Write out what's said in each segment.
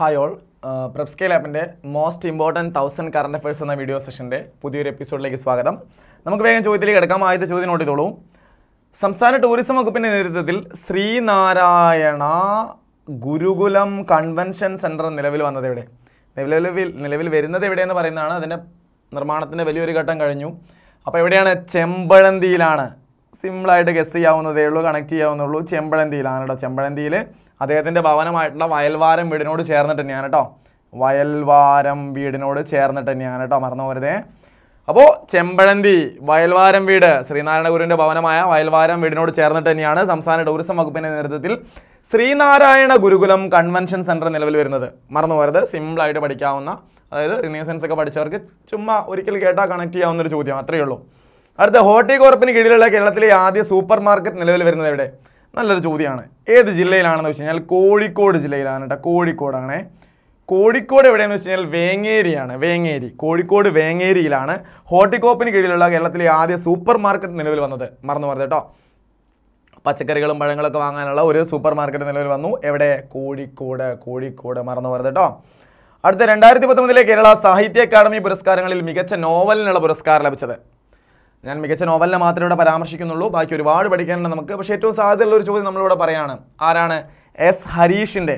hi all പ്രബ്സ്കേ ലാപ്പിൻ്റെ most important thousand current affairs എന്ന വീഡിയോ സെഷൻ്റെ പുതിയൊരു എപ്പിസോഡിലേക്ക് സ്വാഗതം നമുക്ക് വേഗം ചോദ്യത്തിലേക്ക് എടുക്കാം ആദ്യത്തെ ചോദ്യം നോട്ടിത്തോളൂ സംസ്ഥാന ടൂറിസം വകുപ്പിൻ്റെ നേതൃത്വത്തിൽ ശ്രീനാരായണ ഗുരുകുലം കൺവെൻഷൻ സെൻറ്റർ നിലവിൽ വന്നത് എവിടെ നിലവിൽ നിലവിൽ വരുന്നത് എവിടെയെന്ന് പറയുന്നതാണ് അതിൻ്റെ നിർമ്മാണത്തിൻ്റെ വലിയൊരു ഘട്ടം കഴിഞ്ഞു അപ്പോൾ എവിടെയാണ് ചെമ്പഴന്തിയിലാണ് സിമ്പിളായിട്ട് ഗസ് ചെയ്യാവുന്നതേ ഉള്ളൂ കണക്ട് ചെയ്യാവുന്നുള്ളൂ ചെമ്പഴന്തിയിലാണ് കേട്ടോ ചെമ്പഴന്തിയിൽ അദ്ദേഹത്തിൻ്റെ ഭവനമായിട്ടുള്ള വയൽവാരം വീടിനോട് ചേർന്നിട്ട് തന്നെയാണ് കേട്ടോ വയൽവാരം വീടിനോട് ചേർന്നിട്ട് തന്നെയാണ് കേട്ടോ മറന്നു പോരുതേ അപ്പോൾ ചെമ്പഴന്തി വയൽവാരം വീട് ശ്രീനാരായണ ഗുരുവിൻ്റെ ഭവനമായ വയൽവാരം വീടിനോട് ചേർന്നിട്ട് തന്നെയാണ് സംസ്ഥാന ടൂറിസം വകുപ്പിൻ്റെ നേതൃത്വത്തിൽ ശ്രീനാരായണ ഗുരുകുലം കൺവെൻഷൻ സെൻറ്റർ നിലവിൽ വരുന്നത് മറന്നു പോരുത് സിമ്പിളായിട്ട് പഠിക്കാവുന്ന അതായത് റിനേസൻസ് ഒക്കെ പഠിച്ചവർക്ക് ചുമ്മാ ഒരിക്കൽ കേട്ടാൽ കണക്ട് ചെയ്യാവുന്ന ഒരു ചോദ്യം അത്രയേ ഉള്ളൂ അടുത്ത കോർപ്പിന് കീഴിലുള്ള കേരളത്തിലെ ആദ്യ സൂപ്പർ മാർക്കറ്റ് നിലവിൽ വരുന്നത് എവിടെ നല്ലൊരു ചോദ്യമാണ് ഏത് ജില്ലയിലാണെന്ന് വെച്ച് കഴിഞ്ഞാൽ കോഴിക്കോട് ജില്ലയിലാണ് കേട്ടോ കോഴിക്കോടാണ് കോഴിക്കോട് എവിടെയെന്ന് വെച്ച് കഴിഞ്ഞാൽ വേങ്ങേരിയാണ് വേങ്ങേരി കോഴിക്കോട് വേങ്ങേരിയിലാണ് ഹോട്ടിക്കോപ്പിന് കീഴിലുള്ള കേരളത്തിലെ ആദ്യ സൂപ്പർ മാർക്കറ്റ് നിലവിൽ വന്നത് മറന്നു പറഞ്ഞത് കേട്ടോ പച്ചക്കറികളും പഴങ്ങളൊക്കെ വാങ്ങാനുള്ള ഒരു സൂപ്പർ മാർക്കറ്റ് നിലവിൽ വന്നു എവിടെ കോഴിക്കോട് കോഴിക്കോട് മറന്നു പറഞ്ഞത് കേട്ടോ അടുത്ത രണ്ടായിരത്തി പത്തൊമ്പതിലെ കേരള സാഹിത്യ അക്കാദമി പുരസ്കാരങ്ങളിൽ മികച്ച നോവലിനുള്ള പുരസ്കാരം ലഭിച്ചത് ഞാൻ മികച്ച നോവലിനെ മാത്രമേ ഇവിടെ പരാമർശിക്കുന്നുള്ളൂ ബാക്കി ഒരുപാട് പഠിക്കാനുണ്ട് നമുക്ക് പക്ഷേ ഏറ്റവും സാധ്യതയുള്ള ഒരു ചോദ്യം നമ്മളിവിടെ പറയുകയാണ് ആരാണ് എസ് ഹരീഷിൻ്റെ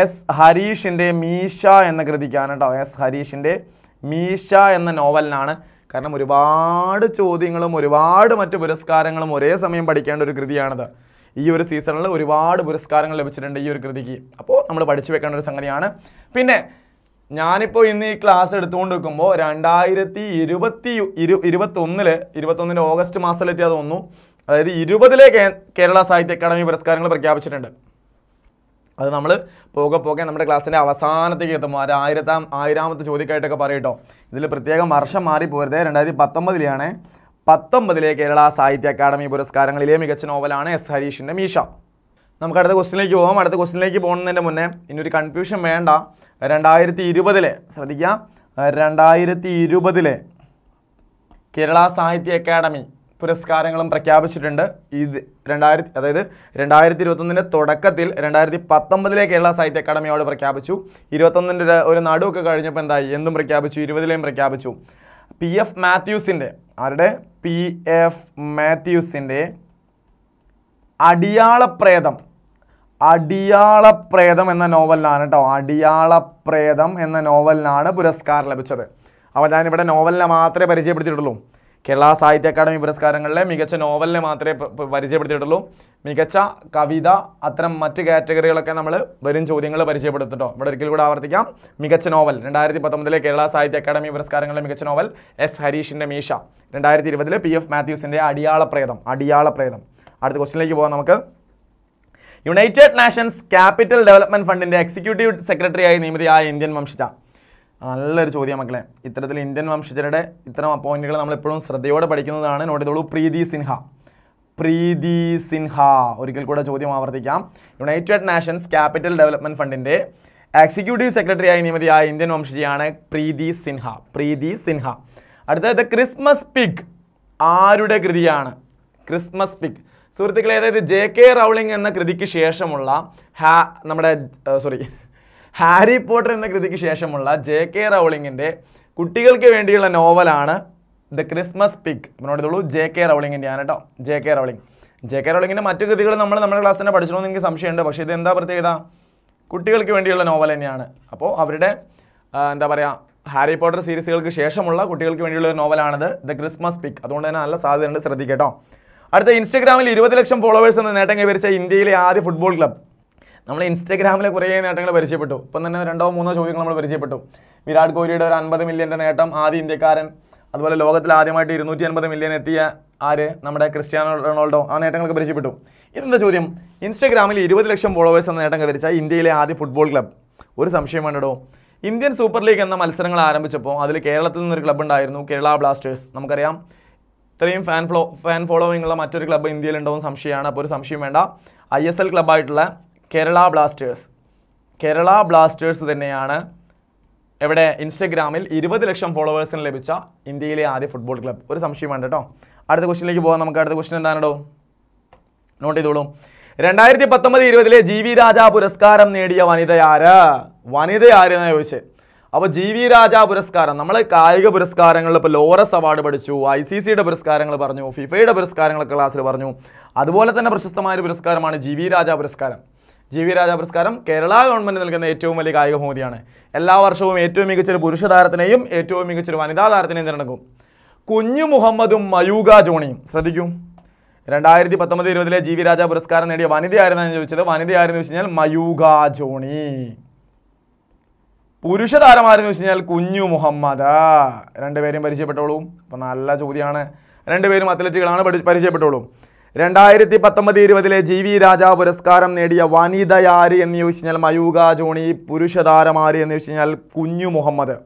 എസ് ഹരീഷിൻ്റെ മീശ എന്ന കൃതിക്കാണ് കേട്ടോ എസ് ഹരീഷിൻ്റെ മീശ എന്ന നോവലിനാണ് കാരണം ഒരുപാട് ചോദ്യങ്ങളും ഒരുപാട് മറ്റ് പുരസ്കാരങ്ങളും ഒരേ സമയം പഠിക്കേണ്ട ഒരു കൃതിയാണിത് ഈ ഒരു സീസണിൽ ഒരുപാട് പുരസ്കാരങ്ങൾ ലഭിച്ചിട്ടുണ്ട് ഈ ഒരു കൃതിക്ക് അപ്പോൾ നമ്മൾ പഠിച്ചു വെക്കേണ്ട ഒരു സംഗതിയാണ് പിന്നെ ഞാനിപ്പോൾ ഇന്ന് ഈ ക്ലാസ് എടുത്തുകൊണ്ട് നിൽക്കുമ്പോൾ രണ്ടായിരത്തി ഇരുപത്തി ഇരു ഇരുപത്തൊന്നില് ഇരുപത്തൊന്നിൻ്റെ ഓഗസ്റ്റ് മാസത്തിലെത്തി അത് വന്നു അതായത് ഇരുപതിലെ കേരള സാഹിത്യ അക്കാദമി പുരസ്കാരങ്ങൾ പ്രഖ്യാപിച്ചിട്ടുണ്ട് അത് നമ്മൾ പോകെ പോകെ നമ്മുടെ ക്ലാസ്സിൻ്റെ അവസാനത്തേക്ക് എത്തും ഒരു ആയിരത്താം ആയിരാമത്തെ ചോദ്യക്കായിട്ടൊക്കെ പറയട്ടോ ഇതിൽ പ്രത്യേകം വർഷം മാറി പോരുത് രണ്ടായിരത്തി പത്തൊമ്പതിലെയാണ് പത്തൊമ്പതിലെ കേരള സാഹിത്യ അക്കാദമി പുരസ്കാരങ്ങളിലെ മികച്ച നോവലാണ് എസ് ഹരീഷിൻ്റെ മീഷ നമുക്ക് അടുത്ത ക്വസ്റ്റിനിലേക്ക് പോകാം അടുത്ത ക്വസ്റ്റിനിലേക്ക് പോകുന്നതിൻ്റെ മുന്നേ ഇനി ഒരു കൺഫ്യൂഷൻ വേണ്ട രണ്ടായിരത്തി ഇരുപതിലെ ശ്രദ്ധിക്കുക രണ്ടായിരത്തി ഇരുപതിലെ കേരള സാഹിത്യ അക്കാദമി പുരസ്കാരങ്ങളും പ്രഖ്യാപിച്ചിട്ടുണ്ട് ഇത് രണ്ടായിരത്തി അതായത് രണ്ടായിരത്തി ഇരുപത്തൊന്നിൻ്റെ തുടക്കത്തിൽ രണ്ടായിരത്തി പത്തൊമ്പതിലെ കേരള സാഹിത്യ അക്കാദമി അവാർഡ് പ്രഖ്യാപിച്ചു ഇരുപത്തൊന്നിൻ്റെ ഒരു നടുവൊക്കെ കഴിഞ്ഞപ്പോൾ എന്തായി എന്തും പ്രഖ്യാപിച്ചു ഇരുപതിലെയും പ്രഖ്യാപിച്ചു പി എഫ് മാത്യൂസിൻ്റെ ആരുടെ പി എഫ് മാത്യൂസിൻ്റെ അടിയാളപ്രേതം അടിയാള പ്രേതം എന്ന നോവലിനാണ് കേട്ടോ പ്രേതം എന്ന നോവലിനാണ് പുരസ്കാരം ലഭിച്ചത് അപ്പോൾ ഞാനിവിടെ നോവലിനെ മാത്രമേ പരിചയപ്പെടുത്തിയിട്ടുള്ളൂ കേരള സാഹിത്യ അക്കാദമി പുരസ്കാരങ്ങളിലെ മികച്ച നോവലിനെ മാത്രമേ പരിചയപ്പെടുത്തിയിട്ടുള്ളൂ മികച്ച കവിത അത്തരം മറ്റ് കാറ്റഗറികളൊക്കെ നമ്മൾ വരും ചോദ്യങ്ങൾ പരിചയപ്പെടുത്തിട്ടോ ഇവിടെ ഒരിക്കലും കൂടെ ആവർത്തിക്കാം മികച്ച നോവൽ രണ്ടായിരത്തി പത്തൊമ്പതിലെ കേരള സാഹിത്യ അക്കാദമി പുരസ്കാരങ്ങളിലെ മികച്ച നോവൽ എസ് ഹരീഷിൻ്റെ മീശ രണ്ടായിരത്തി ഇരുപതിലെ പി എഫ് മാത്യൂസിൻ്റെ അടിയാള പ്രേതം അടുത്ത ക്വസ്റ്റിനിലേക്ക് പോകാം നമുക്ക് യുണൈറ്റഡ് നാഷൻസ് ക്യാപിറ്റൽ ഡെവലപ്മെൻറ്റ് ഫണ്ടിൻ്റെ എക്സിക്യൂട്ടീവ് സെക്രട്ടറിയായി ആ ഇന്ത്യൻ വംശജ നല്ലൊരു ചോദ്യം മക്കളെ ഇത്തരത്തിൽ ഇന്ത്യൻ വംശജരുടെ ഇത്തരം നമ്മൾ നമ്മളെപ്പോഴും ശ്രദ്ധയോടെ പഠിക്കുന്നതാണ് നോട്ട് പ്രീതി സിൻഹ പ്രീതി സിൻഹ ഒരിക്കൽ കൂടെ ചോദ്യം ആവർത്തിക്കാം യുണൈറ്റഡ് നാഷൻസ് ക്യാപിറ്റൽ ഡെവലപ്മെൻറ്റ് ഫണ്ടിൻ്റെ എക്സിക്യൂട്ടീവ് സെക്രട്ടറിയായി ആ ഇന്ത്യൻ വംശജയാണ് പ്രീതി സിൻഹ പ്രീതി സിൻഹ അടുത്തത് ക്രിസ്മസ് പിഗ് ആരുടെ കൃതിയാണ് ക്രിസ്മസ് പിഗ് സുഹൃത്തുക്കളെ അതായത് ജെ കെ റൗളിംഗ് എന്ന കൃതിക്ക് ശേഷമുള്ള ഹാ നമ്മുടെ സോറി ഹാരി പോട്ടർ എന്ന കൃതിക്ക് ശേഷമുള്ള ജെ കെ റൗളിങ്ങിൻ്റെ കുട്ടികൾക്ക് വേണ്ടിയുള്ള നോവലാണ് ദ ക്രിസ്മസ് പിക്ക് നമ്മളോടുള്ളൂ ജെ കെ റൗളിങ്ങിൻ്റെ ആണ് കേട്ടോ J K Rowling J K റൗളിങ്ങിൻ്റെ മറ്റു കൃതികൾ നമ്മൾ നമ്മുടെ ക്ലാസ് തന്നെ പഠിച്ചണമെന്ന് എനിക്ക് സംശയമുണ്ട് പക്ഷേ ഇത് എന്താ പ്രത്യേകത കുട്ടികൾക്ക് വേണ്ടിയുള്ള നോവൽ തന്നെയാണ് അപ്പോൾ അവരുടെ എന്താ പറയുക ഹാരി പോട്ടർ സീരീസുകൾക്ക് ശേഷമുള്ള കുട്ടികൾക്ക് വേണ്ടിയുള്ള ഒരു നോവലാണിത് ദ ക്രിസ്മസ് പിക്ക് അതുകൊണ്ട് തന്നെ നല്ല സാധ്യതയുണ്ട് ശ്രദ്ധിക്കട്ടോ അടുത്ത ഇൻസ്റ്റഗ്രാമിൽ ഇരുപത് ലക്ഷം ഫോളോവേഴ്സ് എന്ന നേട്ടം കൈവരിച്ച ഇന്ത്യയിലെ ആദ്യ ഫുട്ബോൾ ക്ലബ് നമ്മൾ ഇൻസ്റ്റഗ്രാമിലെ കുറേ നേട്ടങ്ങൾ പരിചയപ്പെട്ടു ഇപ്പം തന്നെ രണ്ടോ മൂന്നോ ചോദ്യങ്ങൾ നമ്മൾ പരിചയപ്പെട്ടു വിരാട് കോഹ്ലിയുടെ ഒരു അൻപത് മില്യൻ്റെ നേട്ടം ആദ്യ ഇന്ത്യക്കാരൻ അതുപോലെ ലോകത്തിൽ ആദ്യമായിട്ട് ഇരുന്നൂറ്റി അൻപത് മില്യൻ എത്തിയ ആര് നമ്മുടെ ക്രിസ്ത്യാനോ റൊണാൾഡോ ആ നേട്ടങ്ങൾക്ക് പരിചയപ്പെട്ടു ഇതെന്താ ചോദ്യം ഇൻസ്റ്റഗ്രാമിൽ ഇരുപത് ലക്ഷം ഫോളോവേഴ്സ് എന്ന നേട്ടം കൈവരിച്ച ഇന്ത്യയിലെ ആദ്യ ഫുട്ബോൾ ക്ലബ് ഒരു സംശയം വേണ്ടോ ഇന്ത്യൻ സൂപ്പർ ലീഗ് എന്ന മത്സരങ്ങൾ ആരംഭിച്ചപ്പോൾ അതിൽ കേരളത്തിൽ നിന്നൊരു ക്ലബ്ബുണ്ടായിരുന്നു ഉണ്ടായിരുന്നു കേരള ബ്ലാസ്റ്റേഴ്സ് നമുക്കറിയാം ഇത്രയും ഫാൻ ഫ്ലോ ഫാൻ ഫോളോവിംഗ് ഉള്ള മറ്റൊരു ക്ലബ്ബ് ഇന്ത്യയിൽ എന്ന് സംശയമാണ് അപ്പോൾ ഒരു സംശയം വേണ്ട ഐ എസ് എൽ ക്ലബ്ബായിട്ടുള്ള കേരള ബ്ലാസ്റ്റേഴ്സ് കേരള ബ്ലാസ്റ്റേഴ്സ് തന്നെയാണ് എവിടെ ഇൻസ്റ്റഗ്രാമിൽ ഇരുപത് ലക്ഷം ഫോളോവേഴ്സിന് ലഭിച്ച ഇന്ത്യയിലെ ആദ്യ ഫുട്ബോൾ ക്ലബ്ബ് ഒരു സംശയം വേണ്ട കേട്ടോ അടുത്ത ക്വസ്റ്റിനിലേക്ക് പോകാം നമുക്ക് അടുത്ത ക്വസ്റ്റ്യൻ എന്താണോ നോട്ട് ചെയ്തോളൂ രണ്ടായിരത്തി പത്തൊമ്പത് ഇരുപതിലെ ജി വി രാജ പുരസ്കാരം നേടിയ വനിതയാര് എന്ന് ചോദിച്ചത് അപ്പോൾ ജി വി രാജ പുരസ്കാരം നമ്മൾ കായിക പുരസ്കാരങ്ങളിൽ ഇപ്പോൾ ലോറസ് അവാർഡ് പഠിച്ചു ഐ സി സിയുടെ പുരസ്കാരങ്ങൾ പറഞ്ഞു ഫിഫയുടെ പുരസ്കാരങ്ങളൊക്കെ ക്ലാസ്സിൽ പറഞ്ഞു അതുപോലെ തന്നെ പ്രശസ്തമായ പുരസ്കാരമാണ് ജി വി രാജ പുരസ്കാരം ജി വി രാജ പുരസ്കാരം കേരള ഗവൺമെൻറ് നൽകുന്ന ഏറ്റവും വലിയ കായിക ബഹുമതിയാണ് എല്ലാ വർഷവും ഏറ്റവും മികച്ചൊരു പുരുഷ താരത്തിനെയും ഏറ്റവും മികച്ചൊരു വനിതാ താരത്തിനെയും തിരഞ്ഞെടുക്കും കുഞ്ഞു മുഹമ്മദും മയൂഗ ജോണിയും ശ്രദ്ധിക്കും രണ്ടായിരത്തി പത്തൊമ്പത് ഇരുപതിലെ ജി വി രാജ പുരസ്കാരം നേടിയ വനിതയായിരുന്നു ചോദിച്ചത് വനിതയായിരുന്നു വെച്ച് കഴിഞ്ഞാൽ മയൂഗ ജോണി പുരുഷ താരമാരെന്ന് വെച്ച് കഴിഞ്ഞാൽ കുഞ്ഞു മുഹമ്മദ് രണ്ടുപേരും പരിചയപ്പെട്ടോളൂ അപ്പോൾ നല്ല ചോദ്യമാണ് രണ്ടുപേരും അത്ലറ്റുകളാണ് പരിചയപ്പെട്ടോളൂ രണ്ടായിരത്തി പത്തൊമ്പത് ഇരുപതിലെ ജി വി രാജ പുരസ്കാരം നേടിയ വനിതയാര് എന്ന് ചോദിച്ചു കഴിഞ്ഞാൽ മയൂക ജോണി പുരുഷതാരമാര് എന്ന് ചോദിച്ചു കഴിഞ്ഞാൽ കുഞ്ഞു മുഹമ്മദ്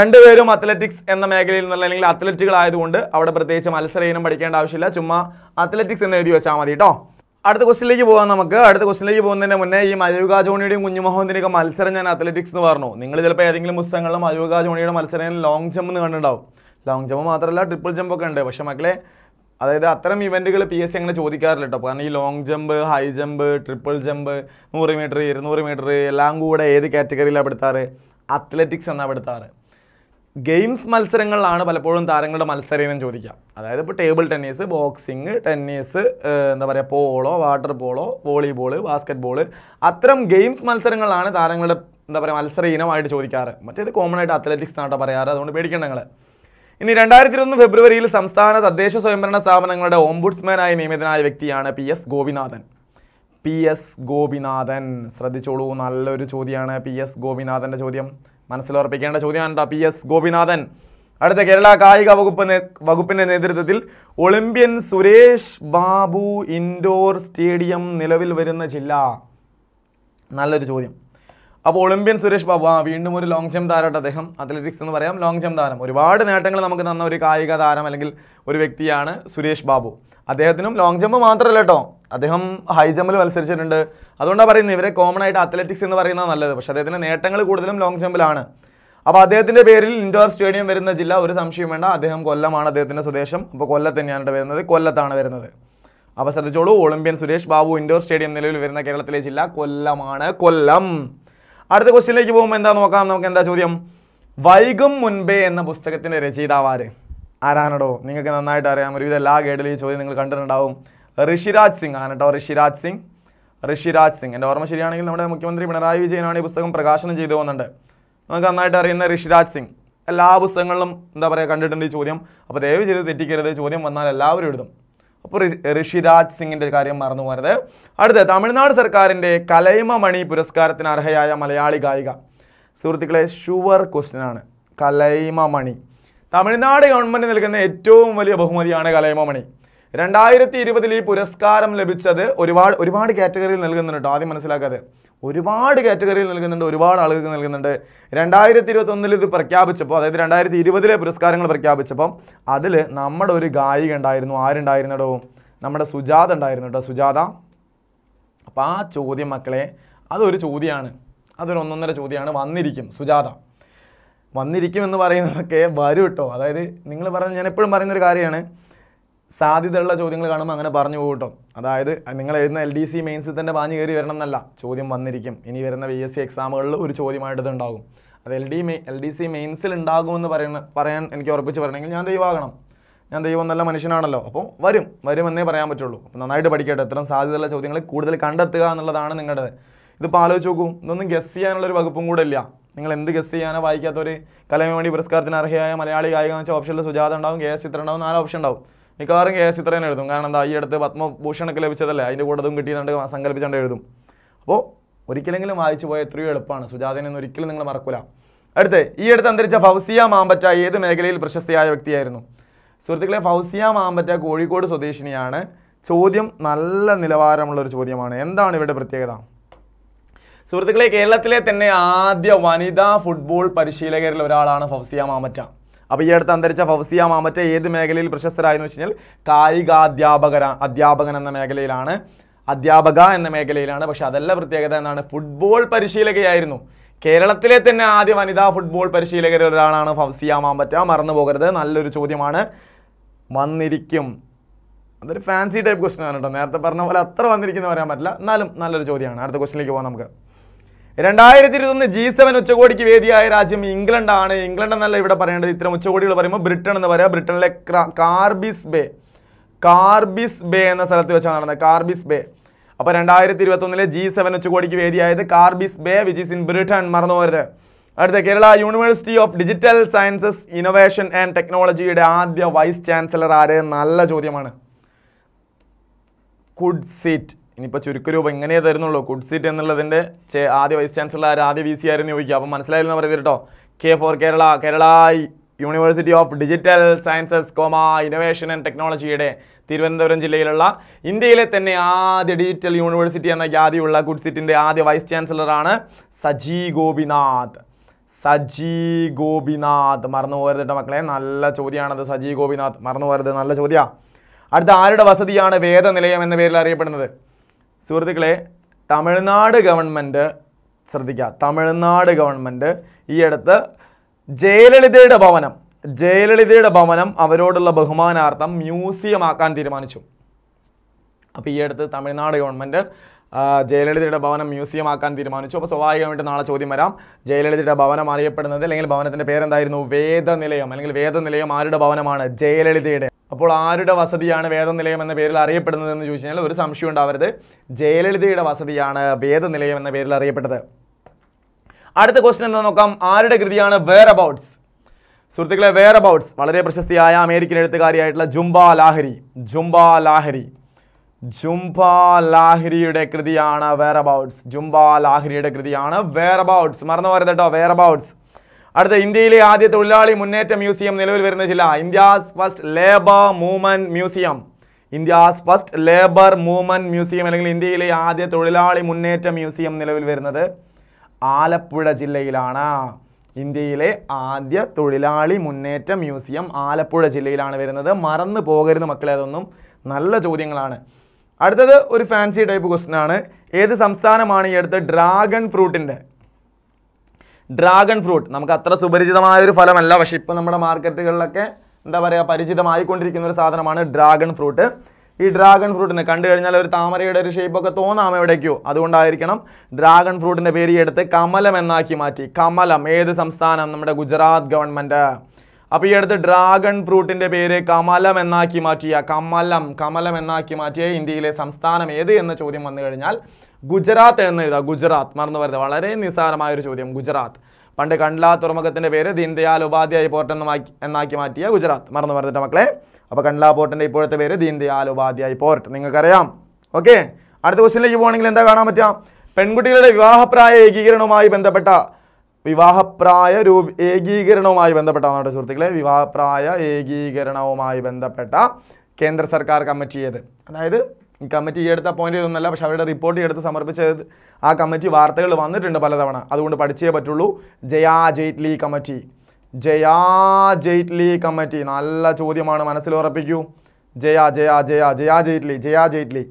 രണ്ടുപേരും അത്ലറ്റിക്സ് എന്ന മേഖലയിൽ നിന്നുള്ള അല്ലെങ്കിൽ അത്ലറ്റുകളായതുകൊണ്ട് അവിടെ പ്രത്യേകിച്ച് മത്സര ഇനം പഠിക്കേണ്ട ആവശ്യമില്ല ചുമ്മാ അത്ലറ്റിക്സ് എന്ന് എഴുതി വെച്ചാൽ മതി കേട്ടോ അടുത്ത ക്വസ്റ്റിലേക്ക് പോകാം നമുക്ക് അടുത്ത ക്വസ്റ്റിലേക്ക് പോകുന്നതിന് മുന്നേ ഈ മയൂക ജോണിയുടെയും കുഞ്ഞുമോഹന്തിൻ്റെ ഒക്കെ മത്സരം ഞാൻ അത്ലറ്റിക്സ് എന്ന് പറഞ്ഞു നിങ്ങൾ ചിലപ്പോൾ ഏതെങ്കിലും പുസ്തകങ്ങളിലും മയൂക ജോണിയുടെ മത്സരം ലോങ് ജമ്പ് എന്ന് കണ്ടിട്ടുണ്ടാവും ലോങ് ജമ്പ് മാത്രമല്ല ട്രിപ്പിൾ ജമ്പൊക്കെ ഉണ്ട് പക്ഷേ മക്കളെ അതായത് അത്തരം ഇവൻറ്റുകൾ പി എസ് സി അങ്ങനെ ചോദിക്കാറില്ല കേട്ടോ കാരണം ഈ long jump high jump triple jump നൂറ് മീറ്റർ ഇരുന്നൂറ് മീറ്റർ എല്ലാം കൂടെ ഏത് കാറ്റഗറിയിലാണ് പെടുത്താറ് അത്ലറ്റിക്സ് എന്നാണ് പെടുത്താറ് ഗെയിംസ് മത്സരങ്ങളിലാണ് പലപ്പോഴും താരങ്ങളുടെ മത്സരം എന്ന് ചോദിക്കാം അതായത് ഇപ്പോൾ ടേബിൾ ടെന്നീസ് ബോക്സിങ് ടെന്നീസ് എന്താ പറയുക polo water polo volleyball basketball അത്തരം ഗെയിംസ് മത്സരങ്ങളിലാണ് താരങ്ങളുടെ എന്താ പറയുക മത്സര ഇനമായിട്ട് ചോദിക്കാറ് മറ്റേത് കോമൺ ആയിട്ട് അത്ലറ്റിക്സ് എന്നാട്ടോ പറയാറ് അതുകൊണ്ട് പേടിക്കേണ്ട ഇനി രണ്ടായിരത്തി ഇരുപത് ഫെബ്രുവരിയിൽ സംസ്ഥാന തദ്ദേശ സ്വയംഭരണ സ്ഥാപനങ്ങളുടെ ഓംബുഡ്സ്മാനായി നിയമിതനായ വ്യക്തിയാണ് P S Gopinathan P S Gopinathan ശ്രദ്ധിച്ചോളൂ നല്ലൊരു ചോദ്യമാണ് പി എസ് ഗോപിനാഥൻ്റെ ചോദ്യം മനസ്സിലുറപ്പിക്കേണ്ട ചോദ്യമാണ് കേട്ടോ പി എസ് ഗോപിനാഥൻ അടുത്ത കേരള കായിക വകുപ്പ് വകുപ്പിൻ്റെ നേതൃത്വത്തിൽ Olympian Suresh Babu indoor stadium നിലവിൽ വരുന്ന ജില്ല നല്ലൊരു ചോദ്യം അപ്പോൾ ഒളിമ്പ്യൻ സുരേഷ് ബാബു ആ വീണ്ടും ഒരു ലോങ് ജംപ് താരമായിട്ട് അദ്ദേഹം അത്ലറ്റിക്സ് എന്ന് പറയാം ലോങ് ജംപ് താരം ഒരുപാട് നേട്ടങ്ങൾ നമുക്ക് തന്ന ഒരു കായിക താരം അല്ലെങ്കിൽ ഒരു വ്യക്തിയാണ് സുരേഷ് ബാബു അദ്ദേഹത്തിനും ലോങ് ജമ്പ് മാത്രമല്ല കേട്ടോ അദ്ദേഹം ഹൈ ജമ്പിൽ മത്സരിച്ചിട്ടുണ്ട് അതുകൊണ്ടാണ് പറയുന്നത് ഇവരെ കോമൺ ആയിട്ട് അത്ലറ്റിക്സ് എന്ന് പറയുന്നത് നല്ലത് പക്ഷേ അദ്ദേഹത്തിൻ്റെ നേട്ടങ്ങൾ കൂടുതലും ലോങ് ജമ്പിലാണ് അപ്പോൾ അദ്ദേഹത്തിൻ്റെ പേരിൽ ഇൻഡോർ സ്റ്റേഡിയം വരുന്ന ജില്ല ഒരു സംശയം വേണ്ട അദ്ദേഹം കൊല്ലമാണ് അദ്ദേഹത്തിൻ്റെ സ്വദേശം അപ്പോൾ കൊല്ലത്ത് തന്നെയാണ് വരുന്നത് കൊല്ലത്താണ് വരുന്നത് അപ്പോൾ ശ്രദ്ധിച്ചോളൂ Olympian Suresh Babu indoor stadium നിലവിൽ വരുന്ന കേരളത്തിലെ ജില്ല കൊല്ലമാണ് കൊല്ലം അടുത്ത ക്വസ്റ്റ്യനിലേക്ക് പോകുമ്പോൾ എന്താ നോക്കാം നമുക്ക് എന്താ ചോദ്യം വൈകും മുൻപേ എന്ന പുസ്തകത്തിൻ്റെ രചയിതാവാര് ആരാണടോ നിങ്ങൾക്ക് നന്നായിട്ട് അറിയാം ഒരുവിധ എല്ലാ ഗൈഡിലും ഈ ചോദ്യം നിങ്ങൾ കണ്ടിട്ടുണ്ടാവും ഋഷിരാജ് സിംഗ് ആണ് കേട്ടോ ഋഷിരാജ് സിംഗ് ഋഷിരാജ് സിംഗ് എൻ്റെ ഓർമ്മ ശരിയാണെങ്കിൽ നമ്മുടെ മുഖ്യമന്ത്രി പിണറായി വിജയനാണ് ഈ പുസ്തകം പ്രകാശനം ചെയ്തു പോകുന്നുണ്ട് നമുക്ക് നന്നായിട്ട് അറിയുന്ന ഋഷിരാജ് സിംഗ് എല്ലാ പുസ്തകങ്ങളിലും എന്താ പറയുക കണ്ടിട്ടുണ്ട് ഈ ചോദ്യം അപ്പോൾ ദയവ് ചെയ്ത് തെറ്റിക്കരുത് ചോദ്യം വന്നാൽ എല്ലാവരും എഴുതും അപ്പോൾ ഋഷിരാജ് സിംഗിൻ്റെ കാര്യം മറന്നു പോകരുത് അടുത്ത തമിഴ്നാട് സർക്കാരിൻ്റെ കലൈമമണി പുരസ്കാരത്തിന് അർഹയായ മലയാളി ഗായിക സുഹൃത്തുക്കളെ ഷുവർ ക്വസ്റ്റ്യനാണ് കലൈമമണി തമിഴ്നാട് ഗവൺമെൻറ് നൽകുന്ന ഏറ്റവും വലിയ ബഹുമതിയാണ് കലൈമമണി രണ്ടായിരത്തി ഇരുപതിൽ ഈ പുരസ്കാരം ലഭിച്ചത് ഒരുപാട് ഒരുപാട് കാറ്റഗറിയിൽ നൽകുന്നുണ്ട് ആദ്യം മനസ്സിലാക്കാതെ ഒരുപാട് കാറ്റഗറിയിൽ നൽകുന്നുണ്ട് ഒരുപാട് ആളുകൾക്ക് നൽകുന്നുണ്ട് രണ്ടായിരത്തി ഇരുപത്തൊന്നിൽ ഇത് പ്രഖ്യാപിച്ചപ്പോൾ അതായത് രണ്ടായിരത്തി ഇരുപതിലെ പുരസ്കാരങ്ങൾ പ്രഖ്യാപിച്ചപ്പം അതിൽ നമ്മുടെ ഒരു ഗായിക ഉണ്ടായിരുന്നു ആരുണ്ടായിരുന്നടോ നമ്മുടെ സുജാത ഉണ്ടായിരുന്നു കേട്ടോ സുജാത അപ്പോൾ ആ ചോദ്യം മക്കളെ അതൊരു ചോദ്യമാണ് അതൊരു ഒന്നൊന്നര ചോദ്യമാണ് വന്നിരിക്കും സുജാത വന്നിരിക്കും എന്ന് പറയുന്നതൊക്കെ വരും കേട്ടോ അതായത് നിങ്ങൾ പറഞ്ഞ ഞാൻ എപ്പോഴും പറയുന്നൊരു കാര്യമാണ് സാധ്യതയുള്ള ചോദ്യങ്ങൾ കാണുമ്പോൾ അങ്ങനെ പറഞ്ഞു പോകട്ടോ അതായത് നിങ്ങൾ എഴുതുന്ന എൽ ഡി സി മെയിൻസിൽ തന്നെ പാഞ്ഞു കയറി വരണം എന്നല്ല ചോദ്യം വന്നിരിക്കും ഇനി വരുന്ന വി എസ് സി എക്സാമുകളിൽ ഒരു ചോദ്യമായിട്ട് ഉണ്ടാകും അത് എൽ ഡി മെയ് എൽ ഡി സി മെയിൻസിൽ ഉണ്ടാകുമെന്ന് പറയുന്ന പറയാൻ എനിക്ക് ഉറപ്പിച്ച് പറയണമെങ്കിൽ ഞാൻ ദൈവമാകണം ഞാൻ ദൈവം നല്ല മനുഷ്യനാണല്ലോ അപ്പോൾ വരും വരുമെന്നേ പറയാൻ പറ്റുള്ളൂ അപ്പോൾ നന്നായിട്ട് പഠിക്കട്ടെ ഇത്തരം സാധ്യതയുള്ള ചോദ്യങ്ങൾ കൂടുതൽ കണ്ടെത്തുക എന്നുള്ളതാണ് നിങ്ങളുടെ ഇതിപ്പോൾ ആലോചിച്ച് നോക്കൂ ഇതൊന്നും ഗസ് ചെയ്യാനുള്ളൊരു വകുപ്പും കൂടെ ഇല്ല നിങ്ങൾ എന്ത് ഗസ് ചെയ്യാനോ വായിക്കാത്തവർ കലമേണി പുരസ്കാരത്തിന് അർഹയായ മലയാളി കായിക വെച്ചാൽ ഓപ്ഷനിൽ സുജാത ഉണ്ടാവും കെ എസ് ചിത്ര ഉണ്ടാവും നാല് ഓപ്ഷൻ ഉണ്ടാവും മിക്കവാറും എസ് ഇത്രയും എഴുതും കാരണം എന്താ ഈ അടുത്ത് പത്മഭൂഷണൊക്കെ ലഭിച്ചതല്ലേ അതിൻ്റെ കൂടെ അതും കിട്ടിയെന്നുണ്ട് സങ്കല്പിച്ചുകൊണ്ട് എഴുതും അപ്പോൾ ഒരിക്കലെങ്കിലും വായിച്ചു പോയ എത്രയോ എളുപ്പമാണ് സുജാതനെന്ന് ഒരിക്കലും നിങ്ങൾ മറക്കൂല അടുത്ത് ഈ അടുത്ത് അന്തരിച്ച ഫൗസിയ മാമ്പറ്റ ഏത് മേഖലയിൽ പ്രശസ്തിയായ വ്യക്തിയായിരുന്നു സുഹൃത്തുക്കളെ ഫൗസിയ മാമ്പറ്റ കോഴിക്കോട് സ്വദേശിനിയാണ് ചോദ്യം നല്ല നിലവാരമുള്ള ഒരു ചോദ്യമാണ് എന്താണ് ഇവിടെ പ്രത്യേകത സുഹൃത്തുക്കളെ കേരളത്തിലെ തന്നെ ആദ്യ വനിതാ ഫുട്ബോൾ പരിശീലകരിൽ ഒരാളാണ് ഫൗസിയ മാമറ്റ അപ്പോൾ ഈ അടുത്ത് അന്തരിച്ച ഫൗസിയ മാമറ്റ ഏത് മേഖലയിൽ പ്രശസ്തരായെന്ന് വെച്ച് കഴിഞ്ഞാൽ കായികാധ്യാപകര അധ്യാപകൻ എന്ന മേഖലയിലാണ് അധ്യാപക എന്ന മേഖലയിലാണ് പക്ഷെ അതല്ല പ്രത്യേകത എന്നാണ് ഫുട്ബോൾ പരിശീലകയായിരുന്നു കേരളത്തിലെ തന്നെ ആദ്യ വനിതാ ഫുട്ബോൾ പരിശീലകരിൽ ഒരാളാണ് ഫൗസിയ മാമ്പറ്റ മറന്നു പോകരുത് നല്ലൊരു ചോദ്യമാണ് വന്നിരിക്കും അതൊരു ഫാൻസി ടൈപ്പ് ക്വസ്റ്റൻ ആണ് കേട്ടോ നേരത്തെ പറഞ്ഞ പോലെ അത്ര വന്നിരിക്കുന്ന പറയാൻ പറ്റില്ല എന്നാലും നല്ലൊരു ചോദ്യമാണ് അടുത്ത ക്വസ്റ്റിനിലേക്ക് പോകാം നമുക്ക് രണ്ടായിരത്തി ഇരുപത്തൊന്ന് ജി സെവൻ ഉച്ചകോടിക്ക് വേദിയായ രാജ്യം ഇംഗ്ലണ്ടാണ് ഇംഗ്ലണ്ട് എന്നല്ല ഇവിടെ പറയേണ്ടത് ഇത്തരം ഉച്ചകോടികൾ പറയുമ്പോൾ ബ്രിട്ടൻ എന്ന് പറയാം ബ്രിട്ടനിലെ കാർബിസ് ബേ കാർബിസ് ബേ എന്ന സ്ഥലത്ത് വെച്ചാണ് നടന്നത് കാർബിസ് ബേ അപ്പോൾ രണ്ടായിരത്തി ഇരുപത്തൊന്നിലെ ജി സെവൻ ഉച്ചകോടിക്ക് വേദിയായത് Carbis Bay which is in Britain മറന്നുപോയത് അടുത്ത Kerala university of digital sciences innovation and ടെക്നോളജിയുടെ ആദ്യ വൈസ് ചാൻസലർ ആരെ നല്ല ചോദ്യമാണ് കുഡ് സീറ്റ് ഇനിയിപ്പോൾ ചുരുക്ക രൂപം ഇങ്ങനെ തരുന്നുള്ളൂ കുഡ് സീറ്റ് എന്നുള്ളതിൻ്റെ ആദ്യ വൈസ് ചാൻസലർ ആദ്യ വി സി ആയിരുന്നു ചോദിക്കുക അപ്പം മനസ്സിലായിരുന്നു പറയുന്നത് കേട്ടോ K for Kerala Kerala university of digital sciences comma innovation and ടെക്നോളജിയുടെ തിരുവനന്തപുരം ജില്ലയിലുള്ള ഇന്ത്യയിലെ തന്നെ ആദ്യ ഡിജിറ്റൽ യൂണിവേഴ്സിറ്റി എന്ന ഖ്യാതിയുള്ള കുഡ്സിറ്റിൻ്റെ ആദ്യ വൈസ് ചാൻസലറാണ് സജി ഗോപിനാഥ് സജി ഗോപിനാഥ് മറന്നു പോകരുത് കേട്ടോ മക്കളെ നല്ല ചോദ്യമാണത് സജി ഗോപിനാഥ് മറന്നു പോകരുത് നല്ല ചോദ്യമാണ് അടുത്ത ആരുടെ വസതിയാണ് വേദനിലയം എന്ന പേരിൽ അറിയപ്പെടുന്നത് സുഹൃത്തുക്കളെ തമിഴ്നാട് ഗവൺമെൻറ് ശ്രദ്ധിക്കുക തമിഴ്നാട് ഗവൺമെൻറ് ഈ അടുത്ത് ജയലളിതയുടെ ഭവനം ജയലളിതയുടെ ഭവനം അവരോടുള്ള ബഹുമാനാർത്ഥം മ്യൂസിയം ആക്കാൻ തീരുമാനിച്ചു അപ്പോൾ ഈ അടുത്ത് തമിഴ്നാട് ഗവൺമെൻറ് ജയലളിതയുടെ ഭവനം മ്യൂസിയം ആക്കാൻ തീരുമാനിച്ചു അപ്പോൾ സ്വാഭാവികമായിട്ട് നാളെ ചോദ്യം വരാം ജയലളിതയുടെ ഭവനം അറിയപ്പെടുന്നത് അല്ലെങ്കിൽ ഭവനത്തിൻ്റെ പേരെന്തായിരുന്നു വേദനിലയം അല്ലെങ്കിൽ വേദനിലയം ആരുടെ ഭവനമാണ് ജയലളിതയുടെ അപ്പോൾ ആരുടെ വസതിയാണ് വേദനിലയം എന്ന പേരിൽ അറിയപ്പെടുന്നത് എന്ന് ചോദിച്ചു കഴിഞ്ഞാൽ ഒരു സംശയം ഉണ്ടാവരുത് ജയലളിതയുടെ വസതിയാണ് വേദനിലയം എന്ന പേരിൽ അറിയപ്പെട്ടത് അടുത്ത ക്വസ്റ്റൻ എന്താ നോക്കാം ആരുടെ കൃതിയാണ് വേർ അബൌട്ട്സ് സുഹൃത്തുക്കളെ വേർ അബൌട്ട്സ് വളരെ പ്രശസ്തിയായ അമേരിക്കൻ എഴുത്തുകാരിയായിട്ടുള്ള ജുംബ ലാഹരി ജുംബ ലാഹരി ജുംബ ലാഹിരിയുടെ കൃതിയാണ് വേർ അബൌട്ട്സ് ജുംബ ലാഹിരിയുടെ കൃതിയാണ് വേർ അബൌട്ട്സ് മറന്നു പോരുത് കേട്ടോ അബൌട്ട്സ് അടുത്ത ഇന്ത്യയിലെ ആദ്യ തൊഴിലാളി മുന്നേറ്റ മ്യൂസിയം നിലവിൽ വരുന്ന ചില India's first labour movement museum India's first labour movement museum അല്ലെങ്കിൽ ഇന്ത്യയിലെ ആദ്യ തൊഴിലാളി മുന്നേറ്റ മ്യൂസിയം നിലവിൽ വരുന്നത് ആലപ്പുഴ ജില്ലയിലാണ് ഇന്ത്യയിലെ ആദ്യ തൊഴിലാളി മുന്നേറ്റ മ്യൂസിയം ആലപ്പുഴ ജില്ലയിലാണ് വരുന്നത് മറന്നു പോകരുത് മക്കളെ അതൊന്നും നല്ല ചോദ്യങ്ങളാണ് അടുത്തത് ഒരു ഫാൻസി ടൈപ്പ് ക്വസ്റ്റ്യൻ ആണ് ഏത് സംസ്ഥാനമാണ് ഈ അടുത്ത് ഡ്രാഗൺ ഫ്രൂട്ടിൻ്റെ ഡ്രാഗൺ ഫ്രൂട്ട് നമുക്ക് അത്ര സുപരിചിതമായ ഒരു ഫലമല്ല പക്ഷെ ഇപ്പോൾ നമ്മുടെ മാർക്കറ്റുകളിലൊക്കെ എന്താ പറയുക പരിചിതമായിക്കൊണ്ടിരിക്കുന്ന ഒരു സാധനമാണ് ഡ്രാഗൺ ഫ്രൂട്ട് ഈ ഡ്രാഗൺ ഫ്രൂട്ടിനെ കണ്ടു കഴിഞ്ഞാൽ ഒരു താമരയുടെ ഒരു ഷേപ്പൊക്കെ തോന്നാം എവിടേക്കോ അതുകൊണ്ടായിരിക്കണം ഡ്രാഗൺ ഫ്രൂട്ടിൻ്റെ പേര് എടുത്ത് കമലം എന്നാക്കി മാറ്റി കമലം ഏത് സംസ്ഥാനം നമ്മുടെ ഗുജറാത്ത് ഗവൺമെൻറ് അപ്പോൾ ഈ അടുത്ത് ഡ്രാഗൺ ഫ്രൂട്ടിന്റെ പേര് കമലം എന്നാക്കി മാറ്റിയ കമലം കമലം എന്നാക്കി മാറ്റിയ ഇന്ത്യയിലെ സംസ്ഥാനം ഏത് എന്ന ചോദ്യം വന്നു കഴിഞ്ഞാൽ ഗുജറാത്ത് എന്ന് എഴുതുക ഗുജറാത്ത് മറന്നു വരുന്നത് വളരെ നിസ്സാരമായ ഒരു ചോദ്യം ഗുജറാത്ത് പണ്ട് കണ്ട്ലാ തുറമുഖത്തിന്റെ പേര് ദീൻദയാൽ ഉപാധ്യായ പോർട്ട് എന്ന് എന്നാക്കി മാറ്റിയ ഗുജറാത്ത് മറന്നു പറഞ്ഞിട്ട് മക്കളെ അപ്പോൾ കണ്ട്ലാ പോർട്ടിന്റെ ഇപ്പോഴത്തെ പേര് ദീൻദയാൽ ഉപാധ്യായ പോർട്ട് നിങ്ങൾക്കറിയാം ഓക്കെ അടുത്ത ക്വസ്റ്റിനിലേക്ക് പോകണമെങ്കിൽ എന്താ കാണാൻ പറ്റുക പെൺകുട്ടികളുടെ വിവാഹപ്രായ ഏകീകരണവുമായി ബന്ധപ്പെട്ട വിവാഹപ്രായ രൂപ ഏകീകരണവുമായി ബന്ധപ്പെട്ടാണ് നമ്മുടെ സുഹൃത്തുക്കളെ വിവാഹപ്രായ ഏകീകരണവുമായി ബന്ധപ്പെട്ട കേന്ദ്ര സർക്കാർ കമ്മിറ്റി ചെയ്ത് അതായത് കമ്മിറ്റി ഈ അടുത്ത അപ്പോയിൻ്റ് ചെയ്തൊന്നുമല്ല പക്ഷേ അവരുടെ റിപ്പോർട്ട് എടുത്ത് സമർപ്പിച്ചത് ആ കമ്മിറ്റി വാർത്തകൾ വന്നിട്ടുണ്ട് പലതവണ അതുകൊണ്ട് പഠിച്ചേ പറ്റുള്ളൂ ജയാ ജെയ്റ്റ്ലി കമ്മിറ്റി ജയാ ജെയ്റ്റ്ലി കമ്മിറ്റി നല്ല ചോദ്യമാണ് മനസ്സിൽ ഉറപ്പിക്കൂ ജയാ ജയാ ജയാ ജയാ ജെയ്റ്റ്ലി ജയാ ജെയ്റ്റ്ലി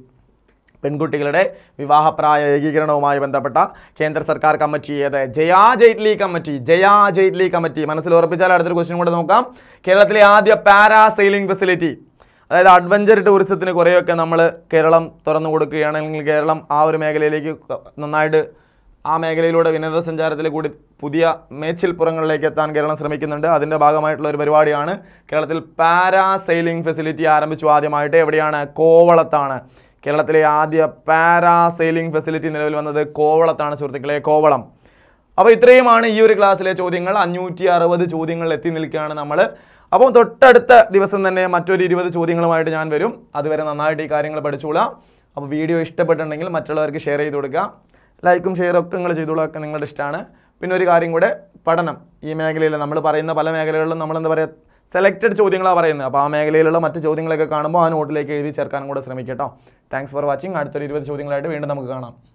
പെൺകുട്ടികളുടെ വിവാഹപ്രായ ഏകീകരണവുമായി ബന്ധപ്പെട്ട കേന്ദ്ര സർക്കാർ കമ്മിറ്റി ഏത് ജയാ ജെയ്റ്റ്ലി കമ്മിറ്റി ജയാ ജെയ്റ്റ്ലി കമ്മിറ്റി മനസ്സിൽ ഉറപ്പിച്ചാൽ അടുത്തൊരു ക്വസ്റ്റ്യൻ കൂടെ നോക്കാം കേരളത്തിലെ ആദ്യ പാരാ സെയിലിംഗ് ഫെസിലിറ്റി അതായത് അഡ്വഞ്ചർ ടൂറിസത്തിന് കുറേയൊക്കെ നമ്മൾ കേരളം തുറന്നു കൊടുക്കുകയാണെങ്കിൽ കേരളം ആ ഒരു മേഖലയിലേക്ക് നന്നായിട്ട് ആ മേഖലയിലൂടെ വിനോദസഞ്ചാരത്തിൽ കൂടി പുതിയ മേച്ചിൽപ്പുറങ്ങളിലേക്ക് എത്താൻ കേരളം ശ്രമിക്കുന്നുണ്ട് അതിൻ്റെ ഭാഗമായിട്ടുള്ള ഒരു പരിപാടിയാണ് കേരളത്തിൽ പാരാ സെയിലിംഗ് ഫെസിലിറ്റി ആരംഭിച്ചു ആദ്യമായിട്ട് എവിടെയാണ് കോവളത്താണ് കേരളത്തിലെ ആദ്യ പാരാ സെയിലിംഗ് ഫെസിലിറ്റി നിലവിൽ വന്നത് കോവളത്താണ് സുഹൃത്തുക്കളെ കോവളം അപ്പോൾ ഇത്രയുമാണ് ഈ ഒരു ക്ലാസ്സിലെ ചോദ്യങ്ങൾ അഞ്ഞൂറ്റി അറുപത് ചോദ്യങ്ങൾ എത്തി നിൽക്കുകയാണ് നമ്മൾ അപ്പോൾ തൊട്ടടുത്ത ദിവസം തന്നെ മറ്റൊരു ഇരുപത് ചോദ്യങ്ങളുമായിട്ട് ഞാൻ വരും അതുവരെ നന്നായിട്ട് ഈ കാര്യങ്ങൾ പഠിച്ചോളാം അപ്പോൾ വീഡിയോ ഇഷ്ടപ്പെട്ടുണ്ടെങ്കിൽ മറ്റുള്ളവർക്ക് ഷെയർ ചെയ്ത് കൊടുക്കുക ലൈക്കും ഷെയറും ഒക്കെ നിങ്ങൾ ചെയ്തോളൂ നിങ്ങളുടെ ഇഷ്ടമാണ് പിന്നെ ഒരു കാര്യം കൂടെ പഠനം ഈ മേഖലയിൽ നമ്മൾ പറയുന്ന പല മേഖലകളിലും നമ്മൾ എന്താ പറയുക സെലക്റ്റഡ് ചോദ്യങ്ങളാണ് പറയുന്നത് അപ്പോൾ ആ മേഖലയിലുള്ള മറ്റ് ചോദ്യങ്ങളൊക്കെ കാണുമ്പോൾ ആ നോട്ടിലേക്ക് എഴുതി ചേർക്കാനും കൂടെ ശ്രമിക്കട്ടോ താങ്ക്സ് ഫോർ വാച്ചിങ് അടുത്തൊരു ഇരുപത് ചോദ്യങ്ങളായിട്ട് വീണ്ടും നമുക്ക് കാണാം